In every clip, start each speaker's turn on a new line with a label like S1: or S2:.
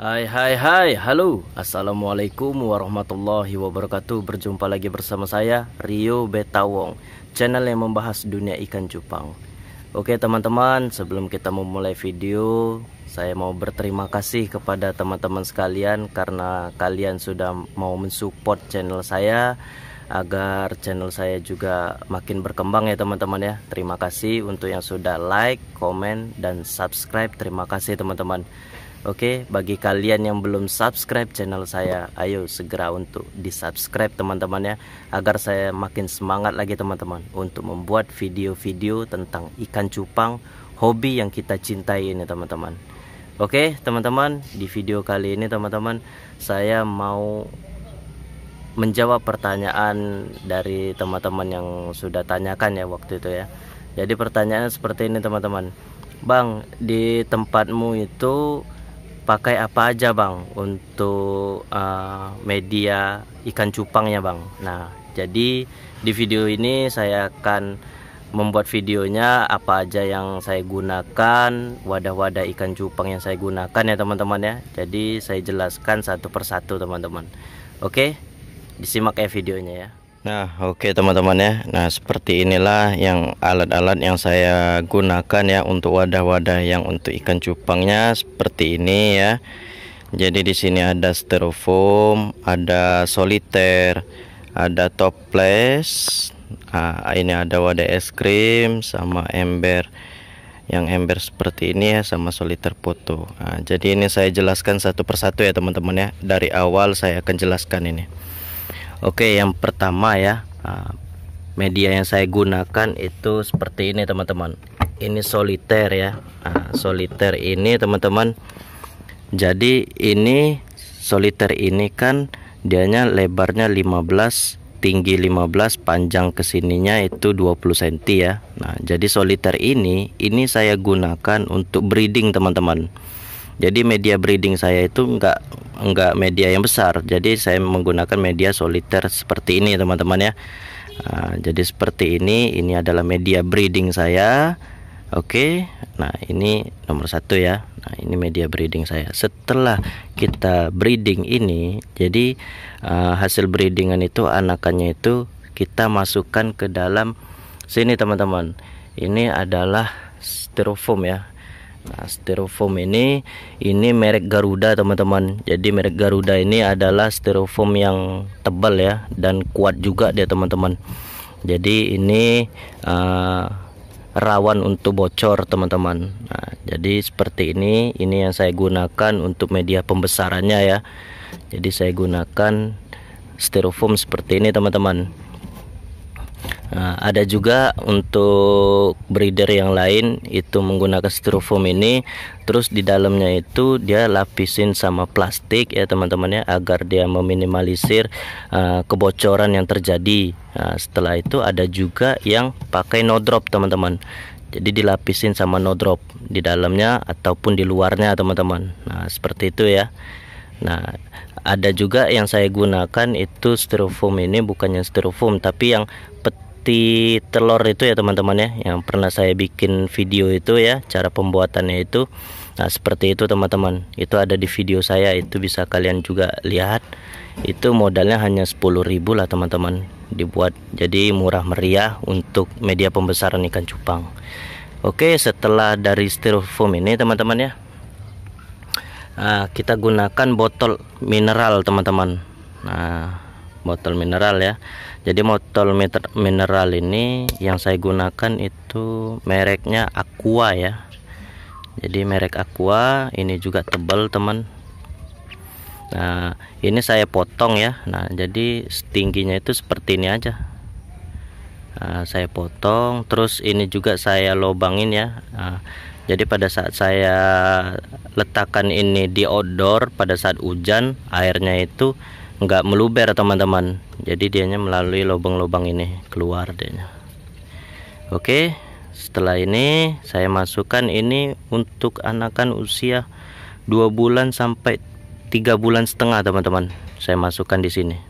S1: Hai hai hai, halo Assalamualaikum warahmatullahi wabarakatuh Berjumpa lagi bersama saya Rio Betawong Channel yang membahas dunia ikan cupang Oke teman-teman, sebelum kita memulai video Saya mau berterima kasih kepada teman-teman sekalian Karena kalian sudah mau mensupport channel saya agar channel saya juga makin berkembang ya teman-teman ya. Terima kasih untuk yang sudah like, komen, dan subscribe. Terima kasih teman-teman. Oke, bagi kalian yang belum subscribe channel saya, ayo segera untuk di-subscribe teman-teman ya agar saya makin semangat lagi teman-teman untuk membuat video-video tentang ikan cupang, hobi yang kita cintai ini teman-teman. Oke, teman-teman, di video kali ini teman-teman saya mau menjawab pertanyaan dari teman-teman yang sudah tanyakan ya waktu itu ya. Jadi pertanyaannya seperti ini teman-teman. Bang, di tempatmu itu pakai apa aja bang untuk uh, media ikan cupangnya bang nah jadi di video ini saya akan membuat videonya apa aja yang saya gunakan wadah-wadah ikan cupang yang saya gunakan ya teman-teman ya jadi saya jelaskan satu persatu teman-teman oke disimak ya videonya ya Nah oke okay, teman-teman ya Nah seperti inilah yang alat-alat yang saya gunakan ya Untuk wadah-wadah yang untuk ikan cupangnya Seperti ini ya Jadi di sini ada styrofoam Ada soliter Ada toples nah, Ini ada wadah es krim Sama ember Yang ember seperti ini ya Sama soliter foto nah, Jadi ini saya jelaskan satu persatu ya teman-teman ya Dari awal saya akan jelaskan ini Oke yang pertama ya ah, media yang saya gunakan itu seperti ini teman-teman ini soliter ya nah, soliter ini teman-teman jadi ini soliter ini kan dianya lebarnya 15 tinggi 15 panjang kesininya itu 20 cm ya Nah jadi soliter ini ini saya gunakan untuk breeding teman-teman jadi media breeding saya itu enggak enggak media yang besar jadi saya menggunakan media soliter seperti ini teman-teman ya nah, jadi seperti ini ini adalah media breeding saya Oke, okay, nah ini nomor satu ya. Nah ini media breeding saya. Setelah kita breeding ini, jadi uh, hasil breedingan itu anakannya itu kita masukkan ke dalam sini teman-teman. Ini adalah styrofoam ya. Nah, styrofoam ini ini merek Garuda, teman-teman. Jadi merek Garuda ini adalah styrofoam yang tebal ya dan kuat juga dia, teman-teman. Jadi ini uh, rawan untuk bocor, teman-teman. Nah, jadi seperti ini, ini yang saya gunakan untuk media pembesarannya ya. Jadi saya gunakan styrofoam seperti ini, teman-teman. Nah, ada juga untuk breeder yang lain itu menggunakan styrofoam ini terus di dalamnya itu dia lapisin sama plastik ya teman-temannya agar dia meminimalisir uh, kebocoran yang terjadi. Nah, setelah itu ada juga yang pakai no drop teman-teman. Jadi dilapisin sama no drop di dalamnya ataupun di luarnya teman-teman. Nah, seperti itu ya. Nah, ada juga yang saya gunakan itu styrofoam ini bukannya styrofoam tapi yang seperti telur itu ya teman-teman ya yang pernah saya bikin video itu ya cara pembuatannya itu nah seperti itu teman-teman itu ada di video saya itu bisa kalian juga lihat itu modalnya hanya ribu lah teman-teman dibuat jadi murah meriah untuk media pembesaran ikan cupang Oke setelah dari styrofoam ini teman-teman ya nah, kita gunakan botol mineral teman-teman nah botol mineral ya jadi motor mineral ini yang saya gunakan itu mereknya Aqua ya jadi merek Aqua ini juga tebal teman nah ini saya potong ya nah jadi setingginya itu seperti ini aja nah, saya potong terus ini juga saya lobangin ya nah, jadi pada saat saya letakkan ini di outdoor pada saat hujan airnya itu nggak meluber teman-teman jadi dianya melalui lubang-lubang ini keluar dianya oke setelah ini saya masukkan ini untuk anakan usia 2 bulan sampai 3 bulan setengah teman-teman saya masukkan di sini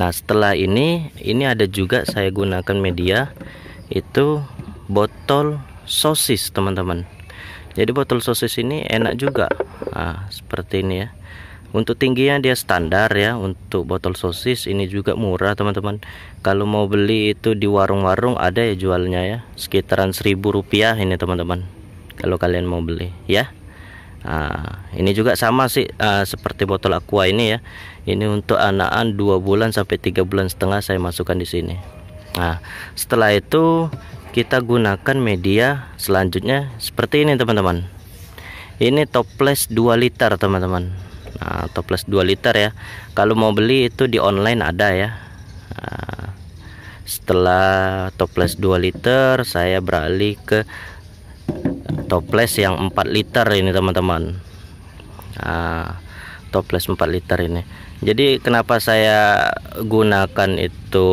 S1: nah setelah ini ini ada juga saya gunakan media itu botol sosis teman-teman jadi botol sosis ini enak juga nah, seperti ini ya untuk tingginya dia standar ya untuk botol sosis ini juga murah teman-teman. Kalau mau beli itu di warung-warung ada ya jualnya ya sekitaran seribu rupiah ini teman-teman. Kalau kalian mau beli ya. Nah, ini juga sama sih uh, seperti botol aqua ini ya. Ini untuk anakan 2 bulan sampai 3 bulan setengah saya masukkan di sini. Nah, setelah itu kita gunakan media selanjutnya seperti ini teman-teman. Ini toples 2 liter teman-teman nah, toples 2 liter ya kalau mau beli itu di online ada ya nah, setelah toples 2 liter saya beralih ke toples yang 4 liter ini teman-teman nah, toples 4 liter ini jadi kenapa saya gunakan itu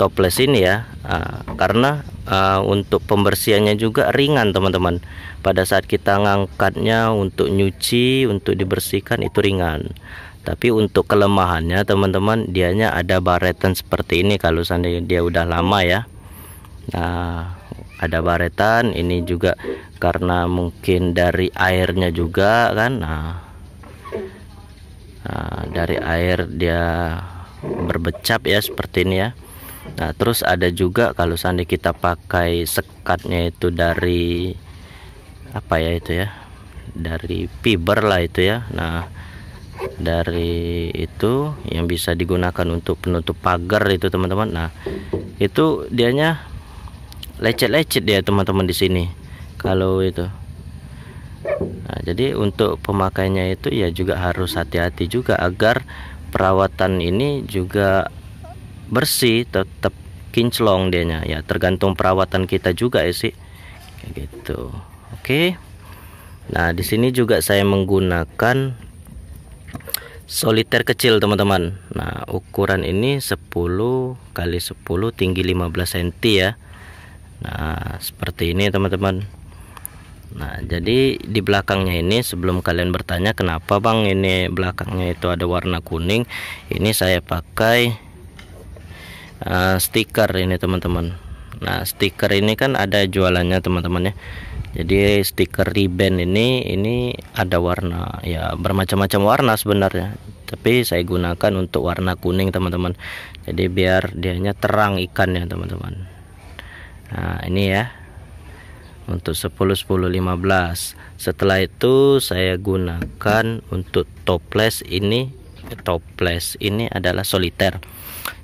S1: toples ini ya nah, karena uh, untuk pembersihannya juga ringan teman-teman pada saat kita ngangkatnya untuk nyuci untuk dibersihkan itu ringan tapi untuk kelemahannya teman-teman dianya ada baretan seperti ini kalau seandainya dia udah lama ya nah ada baretan ini juga karena mungkin dari airnya juga kan nah, nah dari air dia berbecap ya seperti ini ya Nah, terus ada juga kalau sandi kita pakai sekatnya itu dari apa ya itu ya? Dari fiber lah itu ya. Nah, dari itu yang bisa digunakan untuk penutup pagar itu teman-teman. Nah, itu dianya lecet-lecet dia teman-teman di sini. Kalau itu. Nah, jadi untuk pemakainya itu ya juga harus hati-hati juga agar perawatan ini juga bersih tetap kinclong dianya ya tergantung perawatan kita juga ya sih kayak gitu oke okay. nah di sini juga saya menggunakan soliter kecil teman-teman nah ukuran ini 10 kali 10 tinggi 15 cm ya nah seperti ini teman-teman Nah, jadi di belakangnya ini sebelum kalian bertanya kenapa Bang ini belakangnya itu ada warna kuning, ini saya pakai Eh, stiker ini teman-teman nah stiker ini kan ada jualannya teman-teman ya jadi stiker ribbon ini ini ada warna ya bermacam-macam warna sebenarnya tapi saya gunakan untuk warna kuning teman-teman jadi biar dianya terang ikan ya teman-teman nah ini ya untuk 10 10 15 setelah itu saya gunakan untuk toples ini toples ini adalah soliter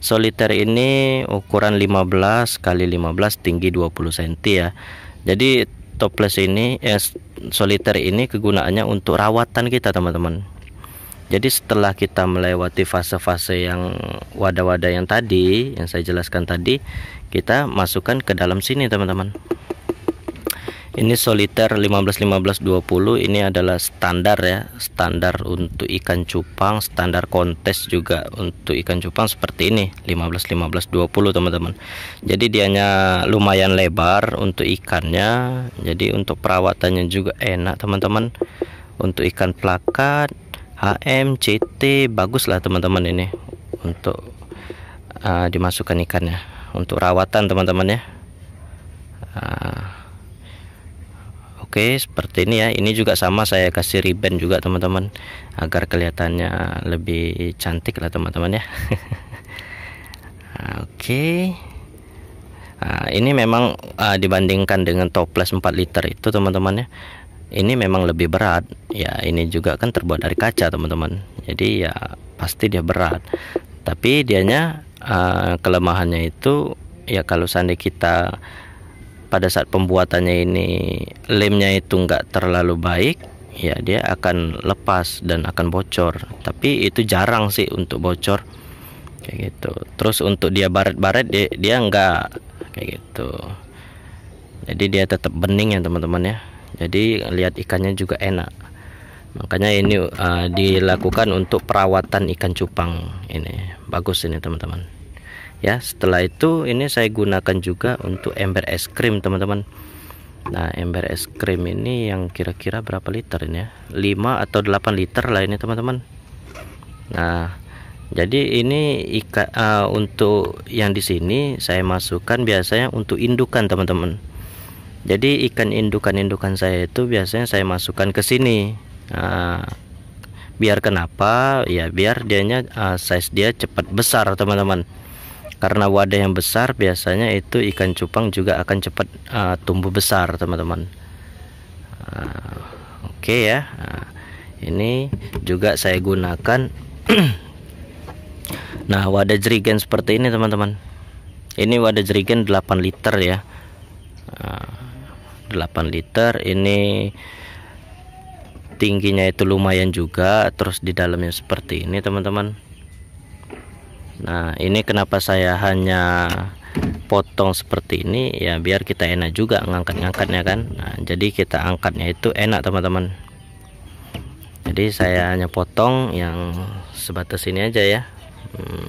S1: soliter ini ukuran 15 kali 15 tinggi 20 cm ya jadi toples ini eh, soliter ini kegunaannya untuk rawatan kita teman-teman jadi setelah kita melewati fase-fase yang wadah-wadah yang tadi yang saya jelaskan tadi kita masukkan ke dalam sini teman-teman ini soliter 15-15-20 ini adalah standar ya standar untuk ikan cupang standar kontes juga untuk ikan cupang seperti ini 15-15-20 teman-teman jadi dianya lumayan lebar untuk ikannya jadi untuk perawatannya juga enak teman-teman untuk ikan plakat HM CT bagus lah teman-teman ini untuk uh, dimasukkan ikannya untuk rawatan teman-teman ya uh, Oke seperti ini ya ini juga sama saya kasih ribbon juga teman-teman agar kelihatannya lebih cantik lah teman-teman ya Oke nah, ini memang uh, dibandingkan dengan toples 4 liter itu teman-teman ya ini memang lebih berat ya ini juga kan terbuat dari kaca teman-teman jadi ya pasti dia berat tapi dianya uh, kelemahannya itu ya kalau seandainya kita pada saat pembuatannya ini lemnya itu nggak terlalu baik ya dia akan lepas dan akan bocor tapi itu jarang sih untuk bocor kayak gitu terus untuk dia baret-baret dia, dia nggak kayak gitu jadi dia tetap bening ya teman-teman ya jadi lihat ikannya juga enak makanya ini uh, dilakukan untuk perawatan ikan cupang ini bagus ini teman-teman ya setelah itu ini saya gunakan juga untuk ember es krim teman-teman nah ember es krim ini yang kira-kira berapa liter ini ya 5 atau 8 liter lah ini teman-teman nah jadi ini ika, uh, untuk yang di sini saya masukkan biasanya untuk indukan teman-teman jadi ikan indukan-indukan saya itu biasanya saya masukkan ke sini nah, biar kenapa ya biar dianya uh, size dia cepat besar teman-teman karena wadah yang besar biasanya itu ikan cupang juga akan cepat uh, tumbuh besar teman-teman uh, oke okay ya uh, ini juga saya gunakan nah wadah jerigen seperti ini teman-teman ini wadah jerigen 8 liter ya uh, 8 liter ini tingginya itu lumayan juga terus di dalamnya seperti ini teman-teman Nah ini kenapa saya hanya potong seperti ini ya biar kita enak juga ngangkat-ngangkatnya kan nah, jadi kita angkatnya itu enak teman-teman jadi saya hanya potong yang sebatas ini aja ya hmm,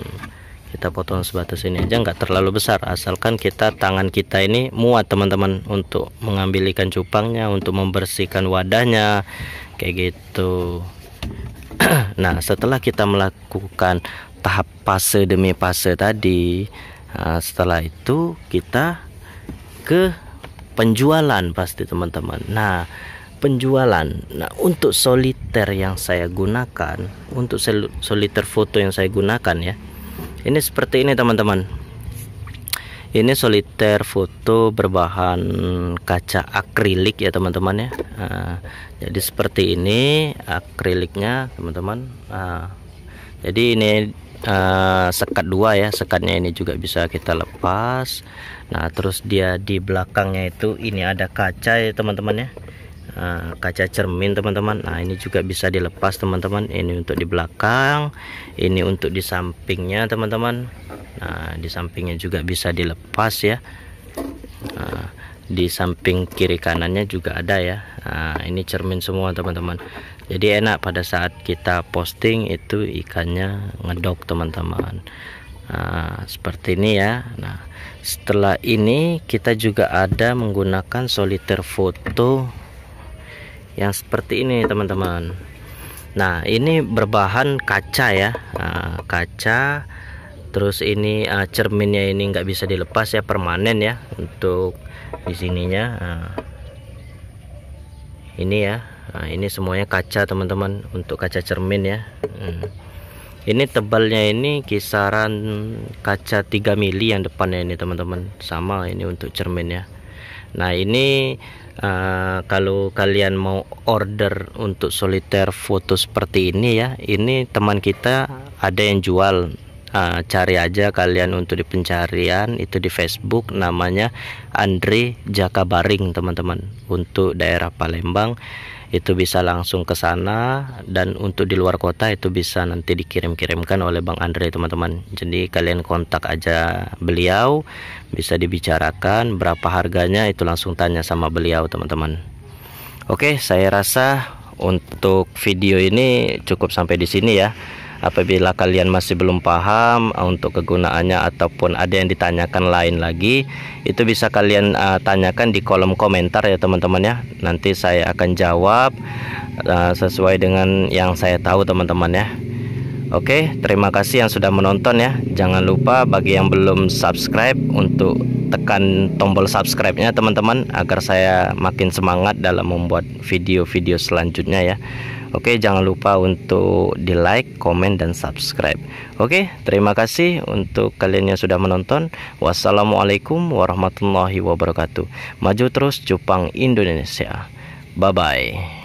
S1: kita potong sebatas ini aja nggak terlalu besar asalkan kita tangan kita ini muat teman-teman untuk mengambil ikan cupangnya untuk membersihkan wadahnya kayak gitu nah setelah kita melakukan tahap fase demi fase tadi nah, setelah itu kita ke penjualan pasti teman-teman nah penjualan nah untuk soliter yang saya gunakan untuk soliter foto yang saya gunakan ya ini seperti ini teman-teman ini soliter foto berbahan kaca akrilik ya teman-teman ya nah, jadi seperti ini akriliknya teman-teman nah, jadi ini Eh, sekat dua ya sekatnya ini juga bisa kita lepas nah terus dia di belakangnya itu ini ada kaca ya teman-teman ya eh, kaca cermin teman-teman nah ini juga bisa dilepas teman-teman ini untuk di belakang ini untuk di sampingnya teman-teman nah di sampingnya juga bisa dilepas ya nah, di samping kiri kanannya juga ada ya nah, ini cermin semua teman-teman jadi enak pada saat kita posting itu ikannya ngedok teman-teman nah, seperti ini ya nah setelah ini kita juga ada menggunakan soliter foto yang seperti ini teman-teman nah ini berbahan kaca ya nah, kaca terus ini uh, cerminnya ini nggak bisa dilepas ya permanen ya untuk di sininya nah, ini ya nah, ini semuanya kaca teman-teman untuk kaca cermin ya hmm. ini tebalnya ini kisaran kaca 3 mili yang depannya ini teman-teman sama ini untuk cermin ya nah ini uh, kalau kalian mau order untuk soliter foto seperti ini ya ini teman kita ada yang jual uh, cari aja kalian untuk di pencarian itu di Facebook namanya Andre Jakabaring teman-teman untuk daerah Palembang itu bisa langsung ke sana dan untuk di luar kota itu bisa nanti dikirim-kirimkan oleh Bang Andre teman-teman jadi kalian kontak aja beliau bisa dibicarakan berapa harganya itu langsung tanya sama beliau teman-teman Oke saya rasa untuk video ini cukup sampai di sini ya apabila kalian masih belum paham ah, untuk kegunaannya ataupun ada yang ditanyakan lain lagi itu bisa kalian uh, tanyakan di kolom komentar ya teman-teman ya nanti saya akan jawab uh, sesuai dengan yang saya tahu teman-teman ya Oke, terima kasih yang sudah menonton ya. Jangan lupa bagi yang belum subscribe untuk tekan tombol subscribe-nya teman-teman agar saya makin semangat dalam membuat video-video selanjutnya ya. Oke, jangan lupa untuk di like, komen, dan subscribe. Oke, terima kasih untuk kalian yang sudah menonton. Wassalamualaikum warahmatullahi wabarakatuh. Maju terus, Jepang Indonesia. Bye bye.